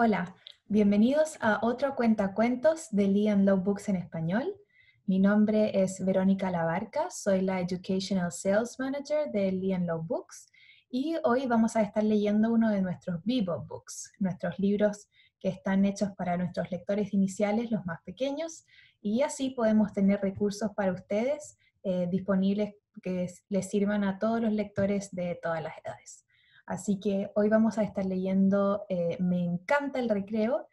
Hola, bienvenidos a otro cuentacuentos de and Love Books en español. Mi nombre es Verónica Labarca, soy la Educational Sales Manager de and Love Books y hoy vamos a estar leyendo uno de nuestros Vivo Books, nuestros libros que están hechos para nuestros lectores iniciales, los más pequeños, y así podemos tener recursos para ustedes eh, disponibles que les sirvan a todos los lectores de todas las edades. Así que hoy vamos a estar leyendo eh, Me encanta el recreo,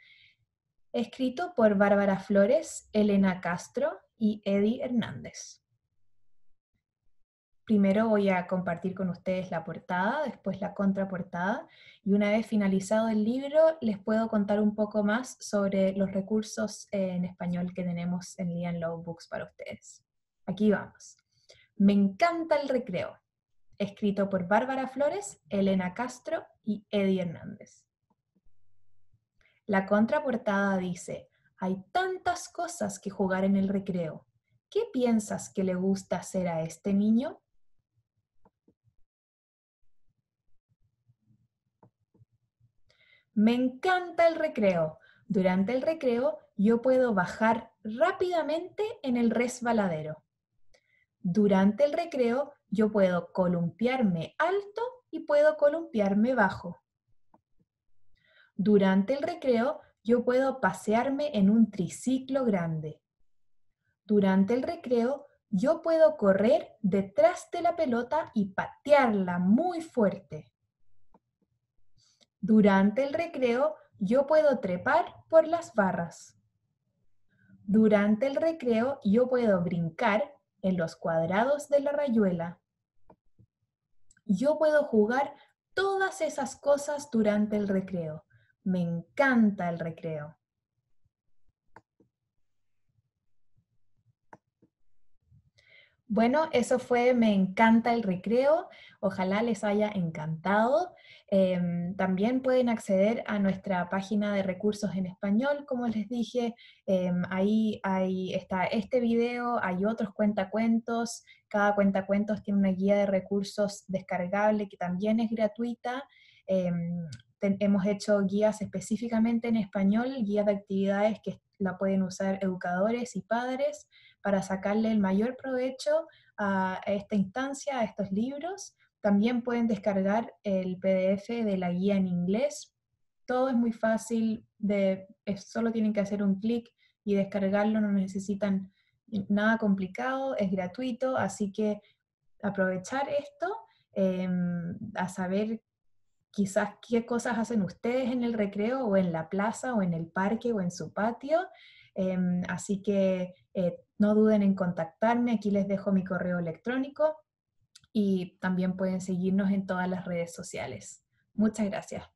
escrito por Bárbara Flores, Elena Castro y Eddie Hernández. Primero voy a compartir con ustedes la portada, después la contraportada y una vez finalizado el libro les puedo contar un poco más sobre los recursos eh, en español que tenemos en Lean Love Books para ustedes. Aquí vamos. Me encanta el recreo escrito por Bárbara Flores, Elena Castro y Eddie Hernández. La contraportada dice, hay tantas cosas que jugar en el recreo. ¿Qué piensas que le gusta hacer a este niño? Me encanta el recreo. Durante el recreo yo puedo bajar rápidamente en el resbaladero durante el recreo yo puedo columpiarme alto y puedo columpiarme bajo. Durante el recreo yo puedo pasearme en un triciclo grande. Durante el recreo yo puedo correr detrás de la pelota y patearla muy fuerte. Durante el recreo yo puedo trepar por las barras. Durante el recreo yo puedo brincar en los cuadrados de la rayuela. Yo puedo jugar todas esas cosas durante el recreo. Me encanta el recreo. Bueno, eso fue Me encanta el recreo. Ojalá les haya encantado. Em, también pueden acceder a nuestra página de recursos en español, como les dije. Em, ahí, está este video, hay otros cuentacuentos. Cada cuentacuentos tiene una guía de recursos descargable que también es gratuita. Em, hemos hecho guías específicamente en español, guías de actividades que la pueden usar educadores y padres para sacarle el mayor provecho a esta instancia, a estos libros. También pueden descargar el PDF de la guía en inglés. Todo es muy fácil, de, solo tienen que hacer un clic y descargarlo, no necesitan nada complicado, es gratuito, así que aprovechar esto em, a saber quizás qué cosas hacen ustedes en el recreo o en la plaza o en el parque o en su patio. Em, así que eh, no duden en contactarme, aquí les dejo mi correo electrónico y también pueden seguirnos en todas las redes sociales. Muchas gracias.